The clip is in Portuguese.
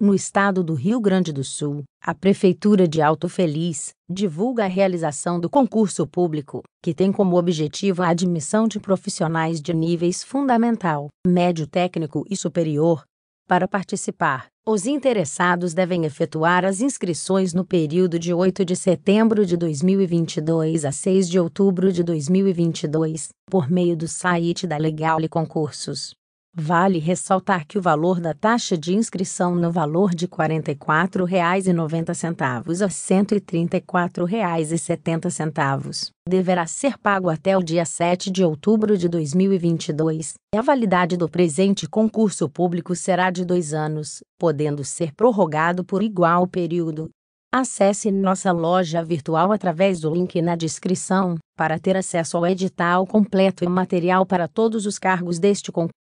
No estado do Rio Grande do Sul, a Prefeitura de Alto Feliz divulga a realização do concurso público, que tem como objetivo a admissão de profissionais de níveis fundamental, médio técnico e superior. Para participar, os interessados devem efetuar as inscrições no período de 8 de setembro de 2022 a 6 de outubro de 2022, por meio do site da Legal e Concursos. Vale ressaltar que o valor da taxa de inscrição no valor de R$ 44,90 a R$ 134,70 deverá ser pago até o dia 7 de outubro de 2022. A validade do presente concurso público será de dois anos, podendo ser prorrogado por igual período. Acesse nossa loja virtual através do link na descrição para ter acesso ao edital completo e material para todos os cargos deste concurso.